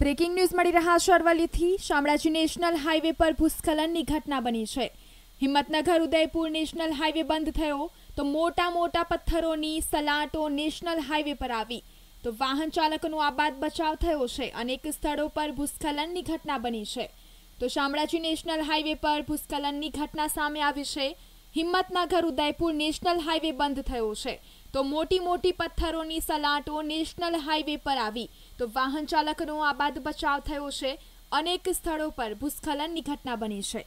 breaking news મળી રહ્યા છે અરવલ્લીથી શામળાજી નેશનલ હાઈવે પર ભૂસ્ખલનની ઘટના બની છે હિંમતનગર ઉદયપુર નેશનલ હાઈવે બંધ થયો તો મોટા મોટા પથ્થરોની સલાટો નેશનલ હાઈવે પર આવી તો વાહન ચાલકનો આબાદ બચાવ થયો છે અનેક સ્થળો પર ભૂસ્ખલનની ઘટના બની છે તો શામળાજી નેશનલ હાઈવે પર ભૂસ્ખલનની ઘટના સામે આવી છે હિંમતનગર ઉદયપુર નેશનલ હાઈવે બંધ થયો છે તો મોટી મોટી પથ્થરોની સલાટો નેશનલ હાઈવે પર આવી તો વાહન ચાલકનો આબાદ બચાવ થયો છે અનેક સ્થળો પર ભૂસ્ખલનની ઘટના બની છે